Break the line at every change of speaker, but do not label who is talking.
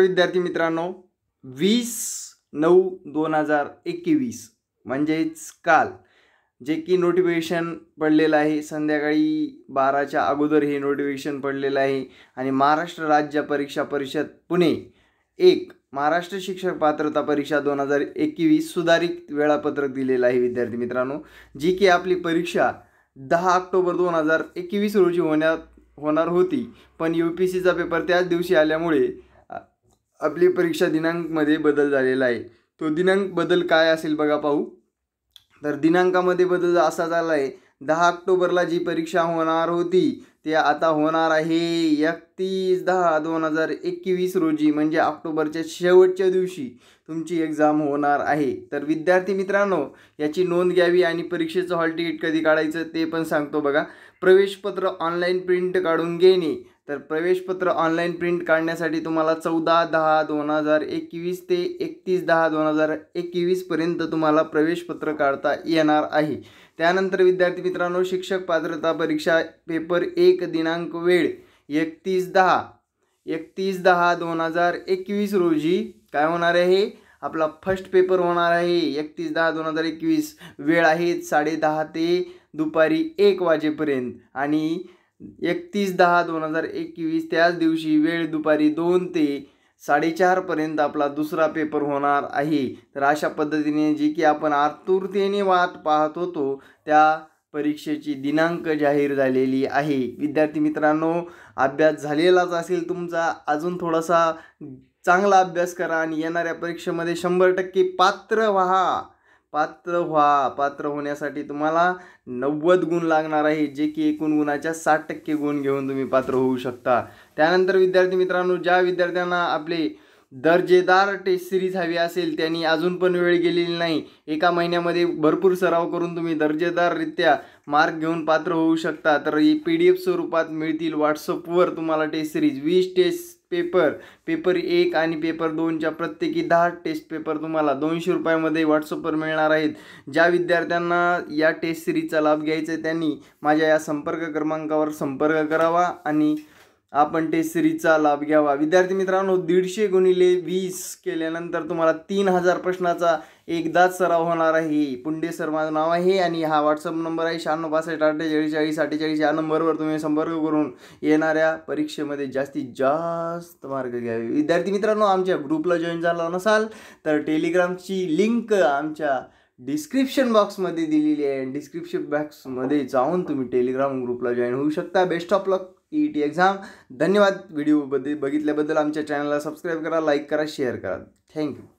विद्यार्थी मित्रांनो वीस नऊ दोन हजार एकवीस म्हणजेच काल जे की नोटिफिकेशन पडलेलं आहे संध्याकाळी बाराच्या अगोदर हे नोटिफिकेशन पडलेलं आहे आणि महाराष्ट्र राज्य परीक्षा परिषद पुणे एक महाराष्ट्र शिक्षक पात्रता परीक्षा दोन हजार एकवीस सुधारित वेळापत्रक दिलेलं आहे विद्यार्थी मित्रांनो जी की आपली परीक्षा दहा ऑक्टोबर दोन हजार एकवीस रोजी होण्यात होणार होती पण यू पी सीचा पेपर त्याच दिवशी आल्यामुळे आपली परीक्षा दिनांकमध्ये बदल झालेला आहे तो दिनांक बदल काय असेल बघा पाहू तर दिनांकामध्ये बदल असा झाला आहे दहा ऑक्टोबरला जी परीक्षा होणार होती ते आता होणार आहे एकतीस दहा दोन हजार एकवीस रोजी म्हणजे ऑक्टोबरच्या शेवटच्या दिवशी तुमची एक्झाम होणार आहे तर विद्यार्थी मित्रांनो याची नोंद घ्यावी आणि परीक्षेचं हॉल तिकीट कधी काढायचं ते पण सांगतो बघा प्रवेशपत्र ऑनलाईन प्रिंट काढून घेणे तर प्रवेशपत्र ऑनलाईन प्रिंट काढण्यासाठी तुम्हाला चौदा दहा दोन हजार एकवीस ते एकतीस दहा दोन हजार एकवीसपर्यंत तुम्हाला प्रवेशपत्र काढता येणार आहे त्यानंतर विद्यार्थी मित्रांनो शिक्षक पात्रता परीक्षा पेपर एक दिनांक वेळ एकतीस दहा एकतीस दहा दोन हजार एकवीस रोजी काय होणार आहे आपला फर्स्ट पेपर होणार आहे एकतीस दहा दोन हजार एकवीस वेळ आहे साडे दहा ते दुपारी एक वाजेपर्यंत आणि एकतीस दहा दोन हजार एकवीस त्याच दिवशी वेळ दुपारी दोन ते साडेचारपर्यंत आपला दुसरा पेपर होणार आहे तर अशा पद्धतीने जी की आपण आतुरतेने वाट पाहत होतो त्या परीक्षेची दिनांक जाहीर झालेली आहे विद्यार्थी मित्रांनो अभ्यास झालेलाच असेल तुमचा अजून थोडासा चांगला अभ्यास करा आणि येणाऱ्या परीक्षेमध्ये शंभर टक्के पात्र व्हा पात्र व्हा पात्र होण्यासाठी तुम्हाला नव्वद गुण लागणार आहे जे की एकूण गुणाच्या साठ टक्के गुण घेऊन तुम्ही पात्र होऊ शकता त्यानंतर विद्यार्थी मित्रांनो ज्या विद्यार्थ्यांना आपले दर्जेदार टेस्ट सिरीज हवी असेल त्यांनी अजून पण वेळ गेलेली नाही एका महिन्यामध्ये भरपूर सराव करून तुम्ही दर्जेदाररित्या मार्क घेऊन पात्र होऊ शकता तर ही पी डी एफ स्वरूपात मिळतील व्हॉट्सअपवर तुम्हाला टेस्ट सिरीज वीस टेस्ट पेपर पेपर एक आणि पेपर दोनच्या प्रत्येकी दहा टेस्ट पेपर तुम्हाला दोनशे रुपयामध्ये व्हॉट्सअपवर मिळणार आहेत ज्या विद्यार्थ्यांना या टेस्ट सिरीजचा लाभ घ्यायचा आहे त्यांनी माझ्या या संपर्क क्रमांकावर संपर्क करावा आणि आपण टेस्ट सिरीजचा लाभ घ्यावा विद्यार्थी मित्रांनो दीडशे गुणिले वीस केल्यानंतर तुम्हाला तीन हजार प्रश्नाचा एकदाच सराव होणार आहे पुंडे सर माझं नाव आहे आणि हा व्हॉट्सअप नंबर आहे शहाण्णव पासष्ट अठ्ठेचाळीस चाळीस अठ्ठेचाळीस या नंबरवर तुम्ही संपर्क करून येणाऱ्या परीक्षेमध्ये जास्तीत जास्त मार्क घ्यावे विद्यार्थी मित्रांनो आमच्या ग्रुपला जॉईन झाला नसाल तर टेलिग्रामची लिंक आमच्या डिस्क्रिप्शन बॉक्समध्ये दिलेली आहे डिस्क्रिप्शन बॉक्समध्ये जाऊन तुम्ही टेलिग्राम ग्रुपला जॉईन होऊ शकता best of luck E T exam धन्यवाद व्हिडिओ बघितल्याबद्दल आमच्या चॅनलला सबस्क्राईब करा लाईक करा शेअर करा थँक्यू